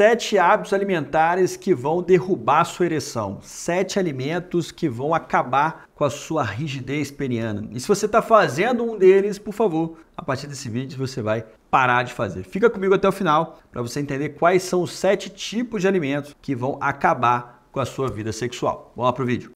Sete hábitos alimentares que vão derrubar a sua ereção. Sete alimentos que vão acabar com a sua rigidez peniana. E se você está fazendo um deles, por favor, a partir desse vídeo você vai parar de fazer. Fica comigo até o final para você entender quais são os sete tipos de alimentos que vão acabar com a sua vida sexual. Vamos lá para o vídeo.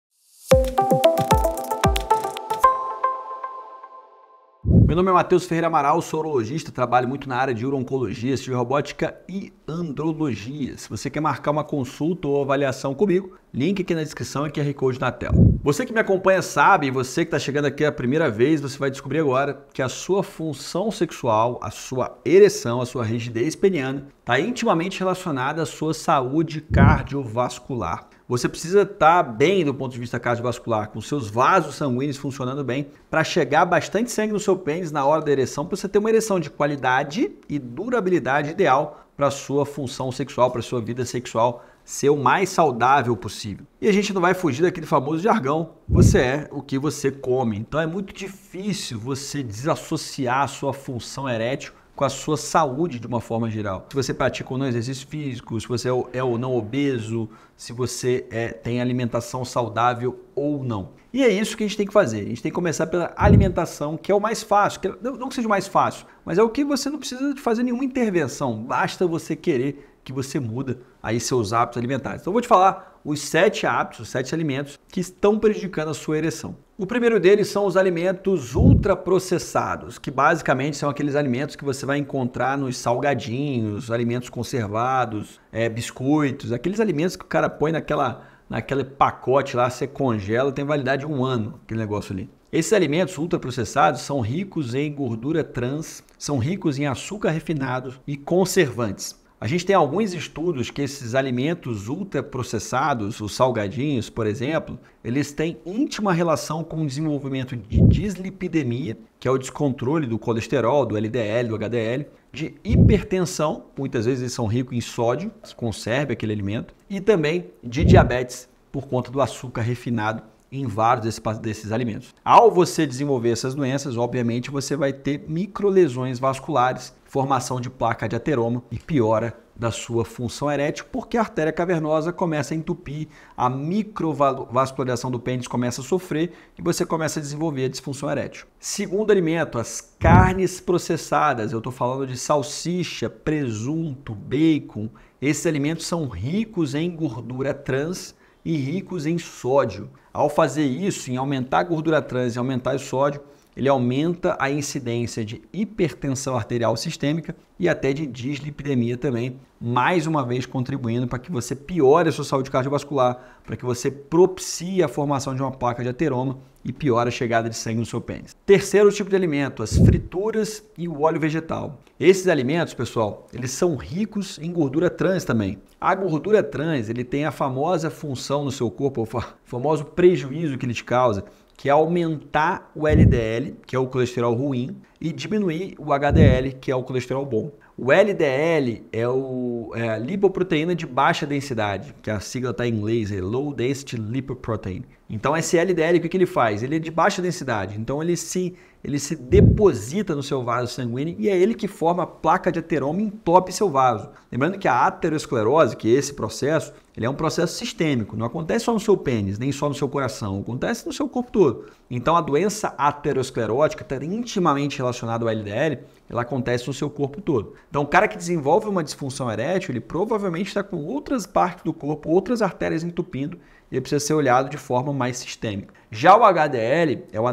Meu nome é Matheus Ferreira Amaral, sou urologista, trabalho muito na área de urologia, de robótica e andrologia. Se você quer marcar uma consulta ou avaliação comigo, link aqui na descrição e QR Code na tela. Você que me acompanha sabe, você que está chegando aqui a primeira vez, você vai descobrir agora que a sua função sexual, a sua ereção, a sua rigidez peniana está intimamente relacionada à sua saúde cardiovascular. Você precisa estar tá bem do ponto de vista cardiovascular, com seus vasos sanguíneos funcionando bem, para chegar bastante sangue no seu pênis na hora da ereção, para você ter uma ereção de qualidade e durabilidade ideal para sua função sexual, para sua vida sexual ser o mais saudável possível. E a gente não vai fugir daquele famoso jargão: você é o que você come. Então é muito difícil você desassociar a sua função erétil com a sua saúde de uma forma geral. Se você pratica ou não exercício físico, se você é, é ou não obeso, se você é, tem alimentação saudável ou não. E é isso que a gente tem que fazer. A gente tem que começar pela alimentação, que é o mais fácil. Que é, não que seja o mais fácil, mas é o que você não precisa fazer nenhuma intervenção. Basta você querer que você muda aí seus hábitos alimentares. Então, eu vou te falar os sete hábitos, os sete alimentos que estão prejudicando a sua ereção. O primeiro deles são os alimentos ultraprocessados, que basicamente são aqueles alimentos que você vai encontrar nos salgadinhos, alimentos conservados, é, biscoitos, aqueles alimentos que o cara põe naquela, naquele pacote lá, você congela, tem validade de um ano, aquele negócio ali. Esses alimentos ultraprocessados são ricos em gordura trans, são ricos em açúcar refinado e conservantes. A gente tem alguns estudos que esses alimentos ultraprocessados, os salgadinhos, por exemplo, eles têm íntima relação com o desenvolvimento de dislipidemia, que é o descontrole do colesterol, do LDL, do HDL, de hipertensão, muitas vezes eles são ricos em sódio, se conserve aquele alimento, e também de diabetes, por conta do açúcar refinado em vários desses alimentos. Ao você desenvolver essas doenças, obviamente você vai ter microlesões vasculares formação de placa de ateroma e piora da sua função erétil, porque a artéria cavernosa começa a entupir, a microvascularização do pênis começa a sofrer e você começa a desenvolver a disfunção erétil. Segundo alimento, as carnes processadas. Eu estou falando de salsicha, presunto, bacon. Esses alimentos são ricos em gordura trans e ricos em sódio. Ao fazer isso, em aumentar a gordura trans e aumentar o sódio, ele aumenta a incidência de hipertensão arterial sistêmica e até de dislipidemia também, mais uma vez contribuindo para que você piore a sua saúde cardiovascular, para que você propicie a formação de uma placa de ateroma e piora a chegada de sangue no seu pênis. Terceiro tipo de alimento, as frituras e o óleo vegetal. Esses alimentos, pessoal, eles são ricos em gordura trans também. A gordura trans, ele tem a famosa função no seu corpo, o famoso prejuízo que ele te causa, que é aumentar o LDL, que é o colesterol ruim, e diminuir o HDL, que é o colesterol bom. O LDL é, o, é a lipoproteína de baixa densidade, que a sigla está em inglês, é Low Density Lipoprotein. Então, esse LDL, o que, que ele faz? Ele é de baixa densidade, então ele se, ele se deposita no seu vaso sanguíneo e é ele que forma a placa de ateroma e entope seu vaso. Lembrando que a aterosclerose, que é esse processo, ele é um processo sistêmico, não acontece só no seu pênis, nem só no seu coração, acontece no seu corpo todo. Então, a doença aterosclerótica está intimamente relacionada ao LDL ela acontece no seu corpo todo. Então, o cara que desenvolve uma disfunção erétil, ele provavelmente está com outras partes do corpo, outras artérias entupindo, e ele precisa ser olhado de forma mais sistêmica. Já o HDL é uma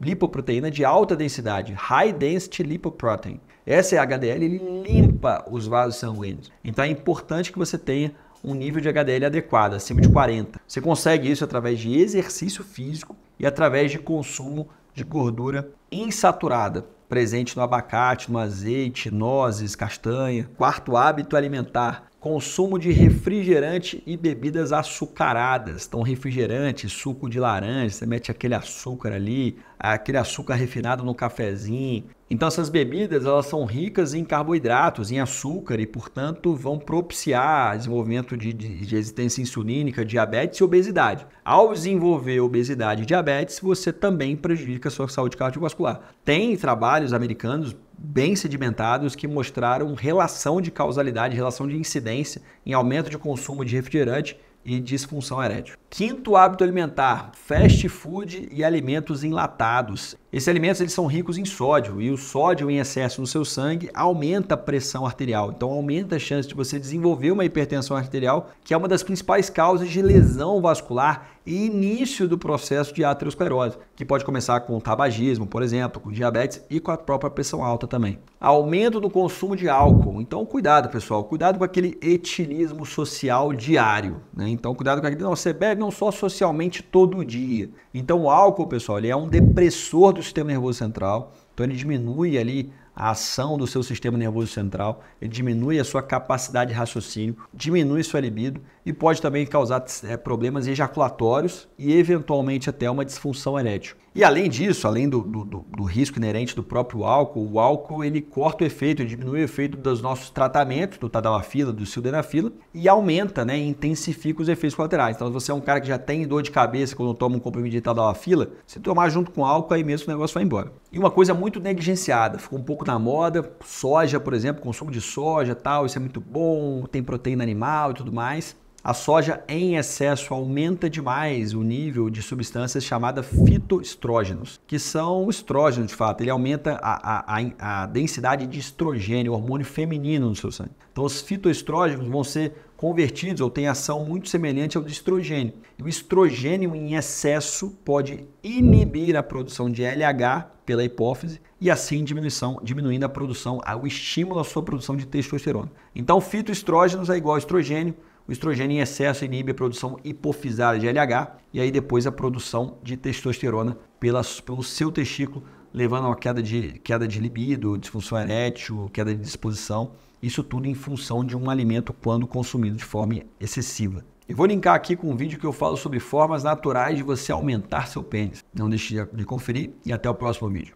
lipoproteína de alta densidade, High Density Lipoprotein. Essa é a HDL, ele limpa os vasos sanguíneos. Então, é importante que você tenha um nível de HDL adequado, acima de 40. Você consegue isso através de exercício físico e através de consumo de gordura insaturada presente no abacate, no azeite, nozes, castanha. Quarto hábito alimentar: consumo de refrigerante e bebidas açucaradas. Então, refrigerante, suco de laranja, você mete aquele açúcar ali, aquele açúcar refinado no cafezinho, então essas bebidas elas são ricas em carboidratos, em açúcar e, portanto, vão propiciar desenvolvimento de, de, resistência insulínica, diabetes e obesidade. Ao desenvolver obesidade e diabetes, você também prejudica a sua saúde cardiovascular. Tem trabalhos americanos bem sedimentados que mostraram relação de causalidade, relação de incidência em aumento de consumo de refrigerante e disfunção erétil. Quinto hábito alimentar: fast food e alimentos enlatados. Esses alimentos eles são ricos em sódio e o sódio em excesso no seu sangue aumenta a pressão arterial, então aumenta a chance de você desenvolver uma hipertensão arterial, que é uma das principais causas de lesão vascular e início do processo de aterosclerose, que pode começar com tabagismo, por exemplo, com diabetes e com a própria pressão alta também. Aumento do consumo de álcool, então cuidado pessoal, cuidado com aquele etilismo social diário, né? então cuidado com aquele não você bebe não só socialmente todo dia. Então o álcool, pessoal, ele é um depressor do sistema nervoso central, então ele diminui ali a ação do seu sistema nervoso central, ele diminui a sua capacidade de raciocínio, diminui sua libido e pode também causar é, problemas ejaculatórios e eventualmente até uma disfunção erétil. E além disso, além do, do, do risco inerente do próprio álcool, o álcool ele corta o efeito, ele diminui o efeito dos nossos tratamentos, do tadalafila, do sildenafila e aumenta, né, intensifica os efeitos colaterais. Então, se você é um cara que já tem dor de cabeça quando toma um comprimido de tadalafila, se tomar junto com álcool, aí mesmo o negócio vai embora. E uma coisa muito negligenciada, ficou um pouco pouco na moda, soja, por exemplo, consumo de soja, tal, isso é muito bom, tem proteína animal e tudo mais. A soja em excesso aumenta demais o nível de substâncias chamadas fitoestrógenos, que são estrógenos de fato. Ele aumenta a, a, a densidade de estrogênio, hormônio feminino no seu sangue. Então, os fitoestrógenos vão ser convertidos ou têm ação muito semelhante ao do estrogênio. E o estrogênio em excesso pode inibir a produção de LH pela hipófise e assim diminuição, diminuindo a produção, o estímulo à sua produção de testosterona. Então, fitoestrógenos é igual a estrogênio o estrogênio em excesso inibe a produção hipofisária de LH e aí depois a produção de testosterona pela, pelo seu testículo, levando a uma queda de, queda de libido, disfunção erétil, queda de disposição. Isso tudo em função de um alimento quando consumido de forma excessiva. Eu vou linkar aqui com um vídeo que eu falo sobre formas naturais de você aumentar seu pênis. Não deixe de conferir e até o próximo vídeo.